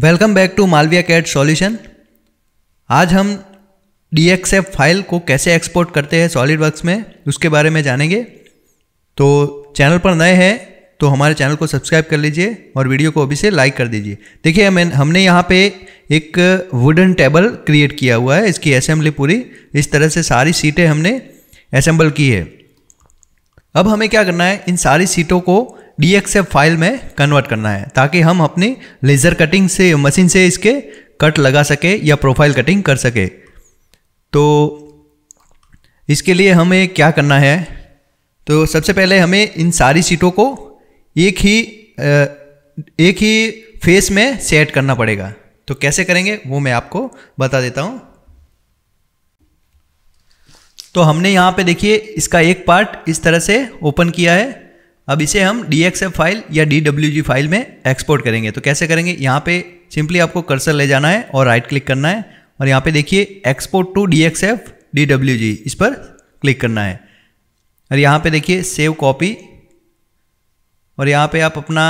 welcome back to Malviya CAD solution आज हम D file को कैसे एक्सपोर्ट करते हैं सॉलिड वर्क्स में उसके बारे में जानेंगे तो चैनल पर नए हैं तो हमारे चैनल को सब्सक्राइब कर लीजिए और वीडियो को अभी से लाइक कर दीजिए देखिए मैं हमने यहाँ पे एक वुडन टेबल क्रिएट किया हुआ है इसकी असेंबली पूरी इस तरह से सारी सीटें हमने असेंबल की है अब हमें क्या करना है इन सारी सीटों को डी फाइल में कन्वर्ट करना है ताकि हम अपनी लेज़र कटिंग से मशीन से इसके कट लगा सके या प्रोफाइल कटिंग कर सके तो इसके लिए हमें क्या करना है तो सबसे पहले हमें इन सारी सीटों को एक ही एक ही फेस में सेट करना पड़ेगा तो कैसे करेंगे वो मैं आपको बता देता हूँ तो हमने यहाँ पे देखिए इसका एक पार्ट इस तरह से ओपन किया है अब इसे हम डी फाइल या डी फाइल में एक्सपोर्ट करेंगे तो कैसे करेंगे यहाँ पे सिंपली आपको कर्सर ले जाना है और राइट क्लिक करना है और यहाँ पे देखिए export to D X F D W G इस पर क्लिक करना है और यहाँ पे देखिए सेव कॉपी और यहाँ पे आप अपना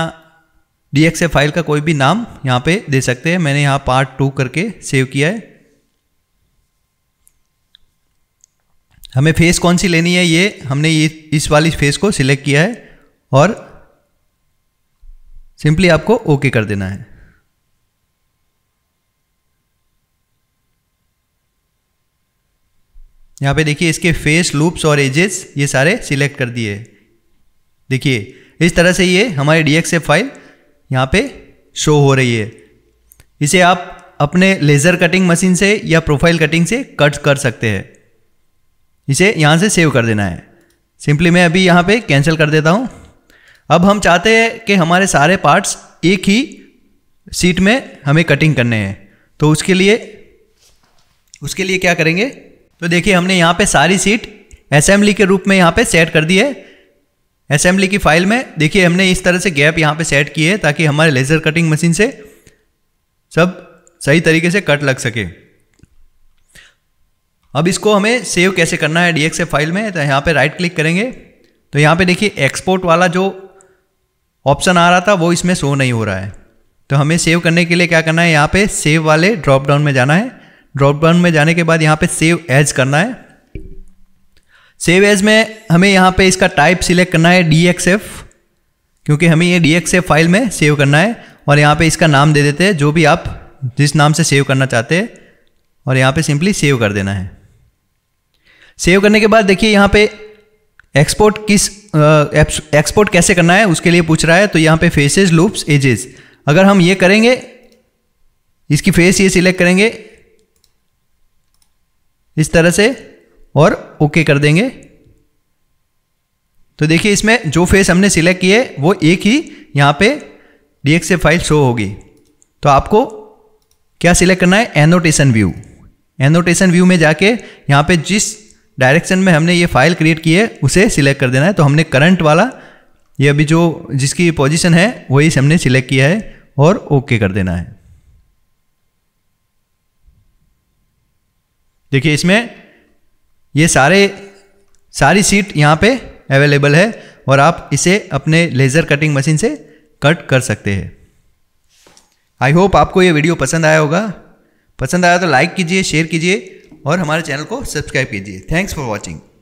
डी एक्स एफ फाइल का कोई भी नाम यहाँ पे दे सकते हैं मैंने यहाँ पार्ट टू करके सेव किया है हमें फेस कौन सी लेनी है ये हमने ये इस वाली फेस को सिलेक्ट किया है और सिंपली आपको ओके कर देना है यहाँ पे देखिए इसके फेस लूप्स और एजेस ये सारे सिलेक्ट कर दिए देखिए इस तरह से ये हमारी एफ फाइल यहाँ पे शो हो रही है इसे आप अपने लेज़र कटिंग मशीन से या प्रोफाइल कटिंग से कट कर सकते हैं इसे यहाँ से सेव कर देना है सिंपली मैं अभी यहाँ पे कैंसिल कर देता हूँ अब हम चाहते हैं कि हमारे सारे पार्ट्स एक ही सीट में हमें कटिंग करने हैं तो उसके लिए उसके लिए क्या करेंगे तो देखिए हमने यहाँ पे सारी सीट असेंबली के रूप में यहाँ पे सेट कर दी है असेंबली की फाइल में देखिए हमने इस तरह से गैप यहाँ पे सेट किए है ताकि हमारे लेज़र कटिंग मशीन से सब सही तरीके से कट लग सके अब इसको हमें सेव कैसे करना है डी फाइल में तो यहाँ पे राइट क्लिक करेंगे तो यहाँ पे देखिए एक्सपोर्ट वाला जो ऑप्शन आ रहा था वो इसमें शो नहीं हो रहा है तो हमें सेव करने के लिए क्या करना है यहाँ पे सेव वाले ड्रॉप डाउन में जाना है ड्रॉप डाउन में जाने के बाद यहाँ पे सेव एज करना है सेव एज में हमें यहाँ पे इसका टाइप सिलेक्ट करना है डी क्योंकि हमें ये डी फाइल में सेव करना है और यहाँ पे इसका नाम दे देते हैं जो भी आप जिस नाम से सेव करना चाहते हैं और यहाँ पे सिंपली सेव कर देना है सेव करने के बाद देखिए यहाँ पे एक्सपोर्ट किस एक्सपोर्ट कैसे करना है उसके लिए पूछ रहा है तो यहाँ पे फेसेस लूप्स एजेस अगर हम ये करेंगे इसकी फेस ये सिलेक्ट करेंगे इस तरह से और ओके कर देंगे तो देखिए इसमें जो फेस हमने सिलेक्ट किए वो एक ही यहाँ पे डीएक्सए फाइल शो होगी तो आपको क्या सिलेक्ट करना है एनोटेशन व्यू एनोटेशन व्यू में जाके यहाँ पे जिस डायरेक्शन में हमने ये फाइल क्रिएट की है उसे सिलेक्ट कर देना है तो हमने करंट वाला ये अभी जो जिसकी पोजीशन है वही हमने सिलेक्ट किया है और ओके okay कर देना है देखिए इसमें ये सारे सारी सीट यहाँ पे अवेलेबल है और आप इसे अपने लेज़र कटिंग मशीन से कट कर सकते हैं आई होप आपको ये वीडियो पसंद आया होगा पसंद आया तो लाइक कीजिए शेयर कीजिए और हमारे चैनल को सब्सक्राइब कीजिए थैंक्स फॉर वॉचिंग